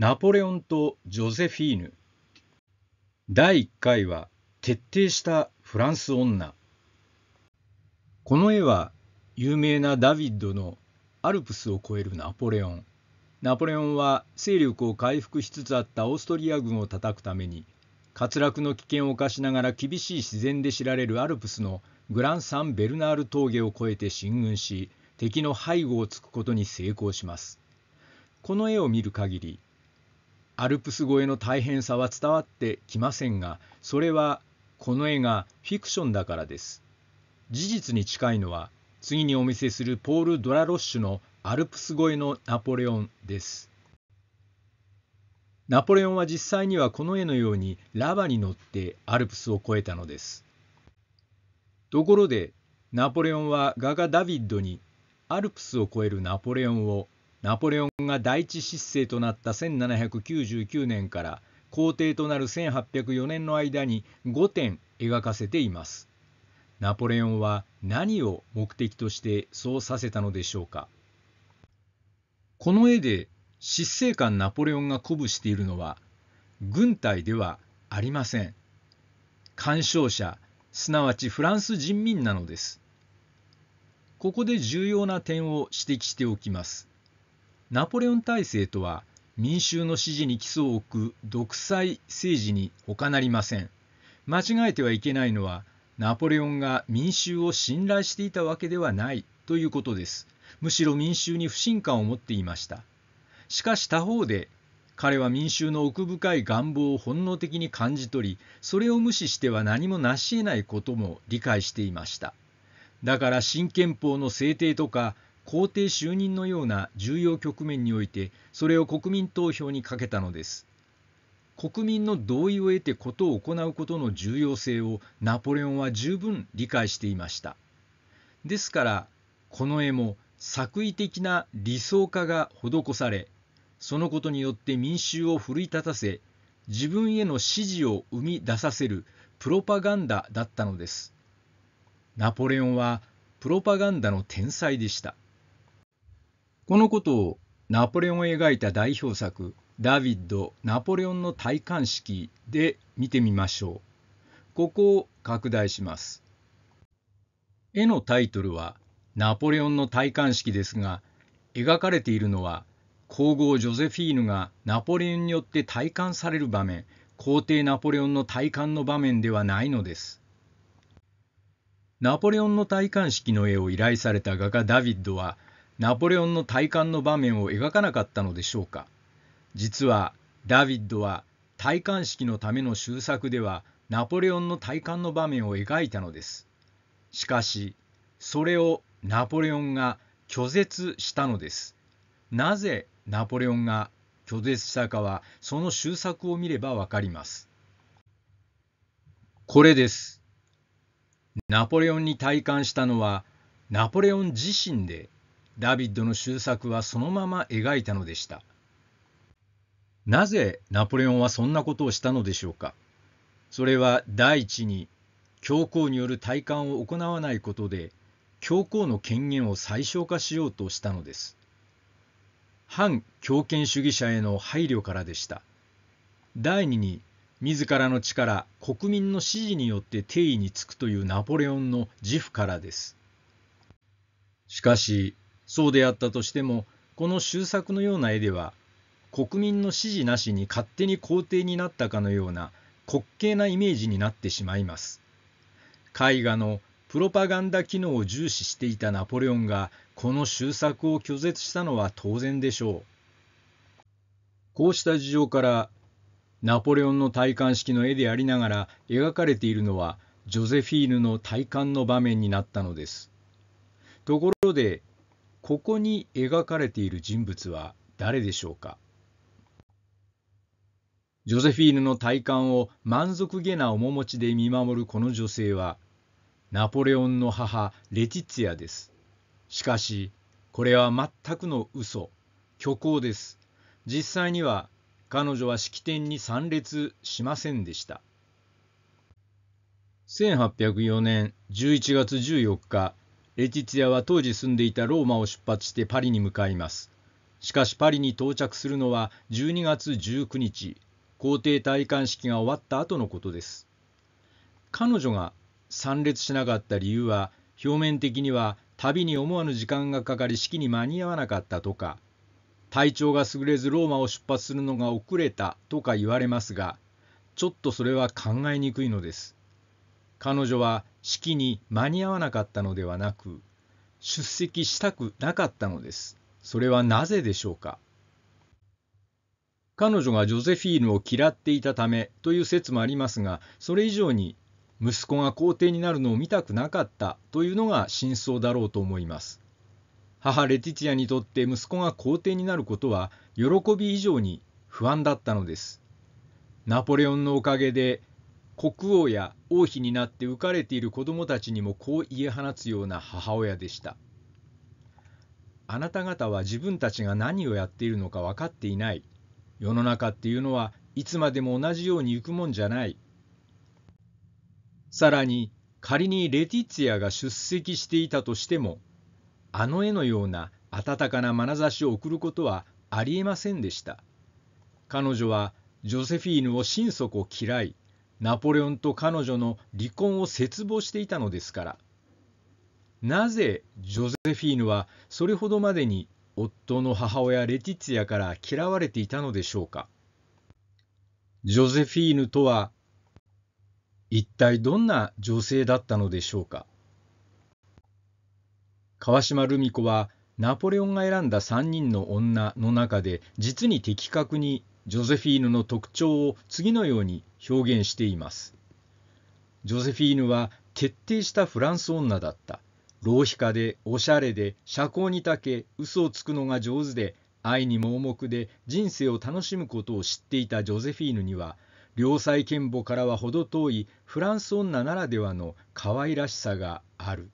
ナポレオンとジョゼフィーヌ第1回は徹底したフランス女この絵は有名なダビッドのアルプスを越えるナポレオンナポレオンは勢力を回復しつつあったオーストリア軍を叩くために滑落の危険を冒しながら厳しい自然で知られるアルプスのグラン・サン・ベルナール峠を越えて進軍し敵の背後をつくことに成功しますこの絵を見る限りアルプス越えの大変さは伝わってきませんがそれはこの絵がフィクションだからです事実に近いのは次にお見せするポール・ドラロッシュのアルプス越えのナポレオンですナポレオンは実際にはこの絵のようにラバに乗ってアルプスを越えたのですところでナポレオンはガガ・ダビッドにアルプスを越えるナポレオンをナポレオンが第一執政となった1799年から皇帝となる1804年の間に5点描かせています。ナポレオンは何を目的としてそうさせたのでしょうか。この絵で執政官ナポレオンが鼓舞しているのは軍隊ではありません。干渉者、すなわちフランス人民なのです。ここで重要な点を指摘しておきます。ナポレオン体制とは民衆の支持に基礎を置く独裁政治に他なりません間違えてはいけないのはナポレオンが民衆を信頼していたわけではないということですむしろ民衆に不信感を持っていましたしかし他方で彼は民衆の奥深い願望を本能的に感じ取りそれを無視しては何も成し得ないことも理解していましただから新憲法の制定とか皇帝就任のような重要局面においてそれを国民投票にかけたのです国民の同意を得てことを行うことの重要性をナポレオンは十分理解していましたですからこの絵も作為的な理想化が施されそのことによって民衆を奮い立たせ自分への支持を生み出させるプロパガンダだったのですナポレオンはプロパガンダの天才でしたこのことをナポレオンを描いた代表作「ダビッド・ナポレオンの戴冠式」で見てみましょう。ここを拡大します。絵のタイトルは「ナポレオンの戴冠式」ですが描かれているのは皇后ジョゼフィーヌがナポレオンによって戴冠される場面皇帝ナポレオンの戴冠の場面ではないのです。ナポレオンの戴冠式の絵を依頼された画家ダビッドはナポレオンの体感の場面を描かなかったのでしょうか実はダビッドは体感式のための修作ではナポレオンの体感の場面を描いたのですしかしそれをナポレオンが拒絶したのですなぜナポレオンが拒絶したかはその修作を見ればわかりますこれですナポレオンに体感したのはナポレオン自身でダビッドの終作はそのまま描いたのでした。なぜナポレオンはそんなことをしたのでしょうか。それは第一に教皇による体感を行わないことで教皇の権限を最小化しようとしたのです。反強権主義者への配慮からでした。第二に自らの力国民の支持によって定位につくというナポレオンの自負からです。しかしそうであったとしてもこの習作のような絵では国民の支持なしに勝手に皇帝になったかのような滑稽なイメージになってしまいます絵画のプロパガンダ機能を重視していたナポレオンがこの習作を拒絶したのは当然でしょうこうした事情からナポレオンの戴冠式の絵でありながら描かれているのはジョゼフィーヌの戴冠の場面になったのですところでここに描かれている人物は誰でしょうかジョゼフィーヌの体感を満足げな面持ちで見守るこの女性はナポレオンの母レティツィアですしかしこれは全くの嘘虚構です実際には彼女は式典に参列しませんでした1804年11月14日レチツィアは当時住んでいたローマを出発してパリに向かいます。しかしパリに到着するのは12月19日、皇帝戴冠式が終わった後のことです。彼女が参列しなかった理由は、表面的には旅に思わぬ時間がかかり式に間に合わなかったとか、体調が優れずローマを出発するのが遅れたとか言われますが、ちょっとそれは考えにくいのです。彼女は式に間に合わなかったのではなく、出席したくなかったのです。それはなぜでしょうか彼女がジョゼフィーヌを嫌っていたためという説もありますが、それ以上に息子が皇帝になるのを見たくなかったというのが真相だろうと思います。母レティティアにとって息子が皇帝になることは喜び以上に不安だったのです。ナポレオンのおかげで国王や王妃になって浮かれている子供たちにもこう言い放つような母親でした。あなた方は自分たちが何をやっているのか分かっていない。世の中っていうのはいつまでも同じように行くもんじゃない。さらに仮にレティツィアが出席していたとしてもあの絵のような温かな眼差しを送ることはありえませんでした。彼女はジョセフィーヌを心底嫌いナポレオンと彼女の離婚を切望していたのですからなぜジョゼフィーヌはそれほどまでに夫の母親レティツィアから嫌われていたのでしょうかジョゼフィーヌとは一体どんな女性だったのでしょうか川島ルミ子はナポレオンが選んだ3人の女の中で実に的確にジョゼフィーヌの特徴を次のように表現しています。ジョセフィーヌは徹底したフランス女だった。浪費家でおしゃれで社交にたけ嘘をつくのが上手で愛に盲目で人生を楽しむことを知っていたジョゼフィーヌには良妻賢母からは程遠いフランス女ならではの可愛らしさがある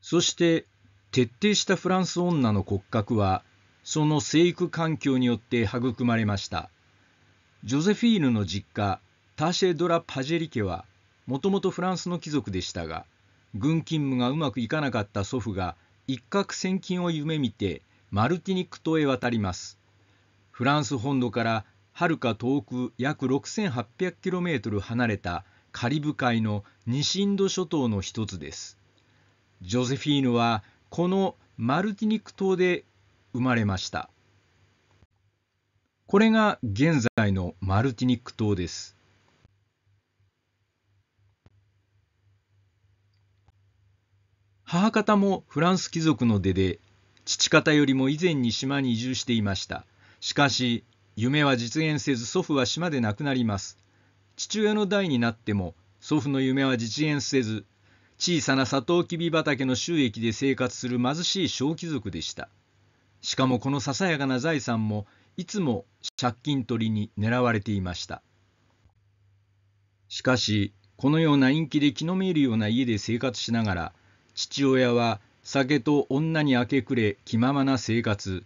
そして徹底したフランス女の骨格はその生育環境によって育まれましたジョゼフィーヌの実家ターシェ・ドラ・パジェリ家はもともとフランスの貴族でしたが軍勤務がうまくいかなかった祖父が一攫千金を夢見てマルティニック島へ渡りますフランス本土からはるか遠く約 6800km 離れたカリブ海の西インド諸島の一つですジョゼフィーヌはこのマルティニック島で生まれましたこれが現在のマルティニック島です。母方もフランス貴族の出で、父方よりも以前に島に移住していました。しかし、夢は実現せず祖父は島で亡くなります。父親の代になっても、祖父の夢は実現せず、小さなサトウキビ畑の収益で生活する貧しい小貴族でした。しかもこのささやかな財産もいつも借金取りに狙われていました。しかし、このような陰気で気の見えるような家で生活しながら、父親は酒と女に明け暮れ気ままな生活、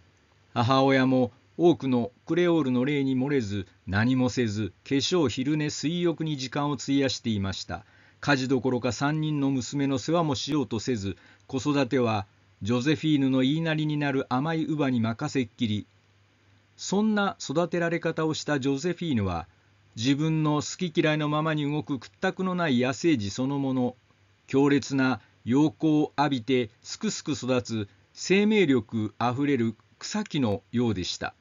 母親も多くのクレオールの霊に漏れず、何もせず、化粧、昼寝、水浴に時間を費やしていました。家事どころか3人の娘の世話もしようとせず、子育てはジョゼフィーヌの言いなりになる甘い乳母に任せっきり、そんな育てられ方をしたジョゼフィーヌは自分の好き嫌いのままに動く屈託のない野生児そのもの強烈な陽光を浴びてすくすく育つ生命力あふれる草木のようでした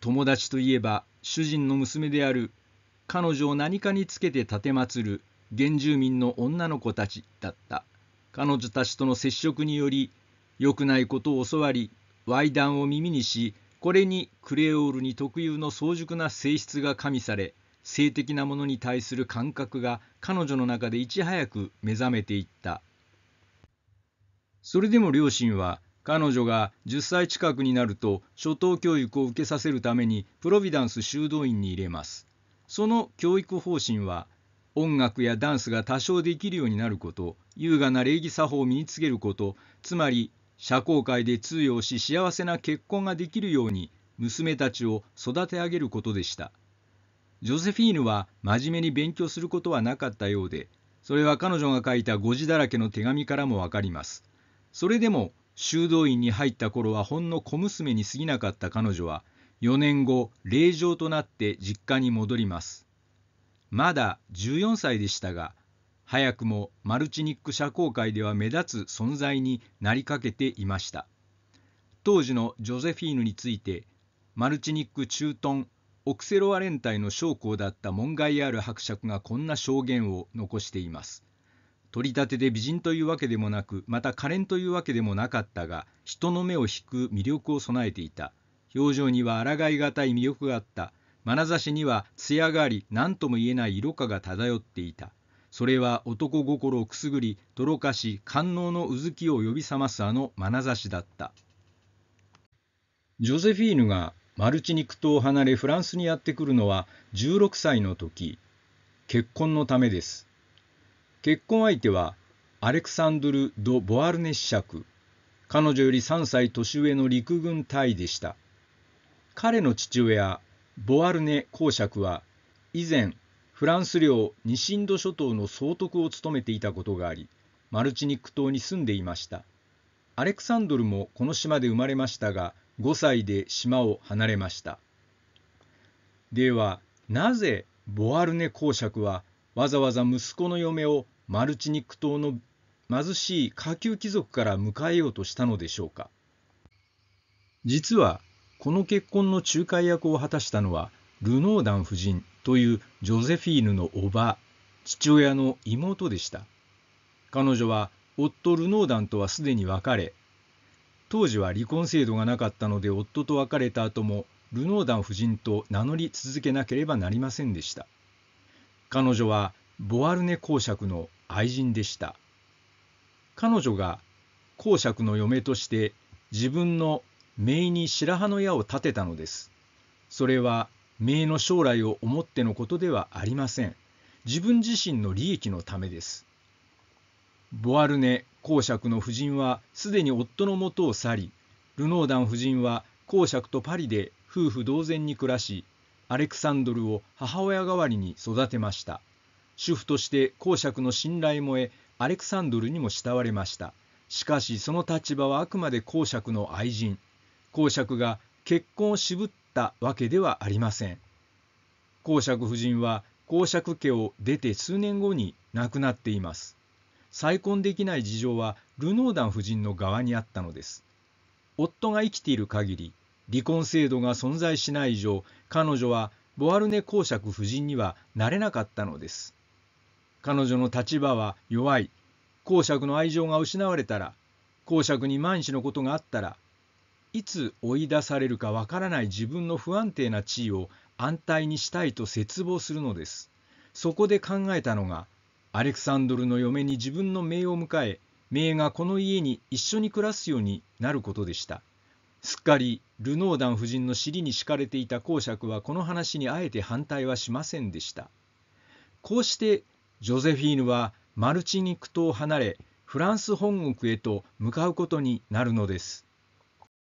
友達といえば主人の娘である彼女を何かにつけて奉る原住民の女の子たちだった彼女たちとの接触により良くないことを教わり歪談を耳にしこれにクレオールに特有の早熟な性質が加味され性的なものに対する感覚が彼女の中でいち早く目覚めていったそれでも両親は彼女が10歳近くになると初等教育を受けさせるためにプロビダンス修道院に入れますその教育方針は音楽やダンスが多少できるようになること優雅な礼儀作法を身につけることつまり社交界で通用し幸せな結婚ができるように娘たちを育て上げることでしたジョセフィーヌは真面目に勉強することはなかったようでそれは彼女が書いた誤字だらけの手紙からもわかりますそれでも修道院に入った頃はほんの小娘に過ぎなかった彼女は4年後霊場となって実家に戻りますまだ14歳でしたが早くもマルチニック社交界では目立つ存在になりかけていました当時のジョゼフィーヌについてマルチニック駐屯オクセロア連隊の将校だった門外ある伯爵がこんな証言を残しています取り立てで美人というわけでもなくまた可憐というわけでもなかったが人の目を引く魅力を備えていた表情には抗いがたい魅力があった眼差しには艶があり何とも言えない色香が漂っていたそれは男心をくすぐりとろかし官能のうずきを呼び覚ますあの眼差しだったジョゼフィーヌがマルチニク島を離れフランスにやってくるのは16歳の時結婚のためです結婚相手はアレクサンドル・ド・ボアルネ子爵彼女より3歳年上の陸軍隊でした彼の父親ボアルネ公爵は以前フランス領西インド諸島の総督を務めていたことがありマルチニック島に住んでいましたアレクサンドルもこの島で生まれましたが5歳で島を離れましたではなぜボアルネ公爵はわざわざ息子の嫁をマルチニック島の貧しい下級貴族から迎えようとしたのでしょうか実はこの結婚の仲介役を果たしたのはルノーダン夫人というジョゼフィーヌの叔母父親の妹でした彼女は夫ルノーダンとはすでに別れ当時は離婚制度がなかったので夫と別れた後もルノーダン夫人と名乗り続けなければなりませんでした彼女はボワルネ公爵の愛人でした彼女が公爵の嫁として自分の姪に白羽の矢を立てたのですそれは名の将来を思ってのことではありません。自分自身の利益のためです。ボアルネ公爵の夫人はすでに夫の元を去り、ルノーダン夫人は公爵とパリで夫婦同然に暮らし、アレクサンドルを母親代わりに育てました。主婦として公爵の信頼も得、アレクサンドルにも慕われました。しかしその立場はあくまで公爵の愛人。公爵が結婚を渋っったわけではありません公爵夫人は公爵家を出て数年後に亡くなっています再婚できない事情はルノーダン夫人の側にあったのです夫が生きている限り離婚制度が存在しない以上彼女はボアルネ公爵夫人にはなれなかったのです彼女の立場は弱い公爵の愛情が失われたら公爵に万一のことがあったらいつ追い出されるかわからない自分の不安定な地位を安泰にしたいと絶望するのですそこで考えたのがアレクサンドルの嫁に自分の命を迎え名がこの家に一緒に暮らすようになることでしたすっかりルノーダン夫人の尻に敷かれていた公爵はこの話にあえて反対はしませんでしたこうしてジョゼフィーヌはマルチニク島を離れフランス本国へと向かうことになるのです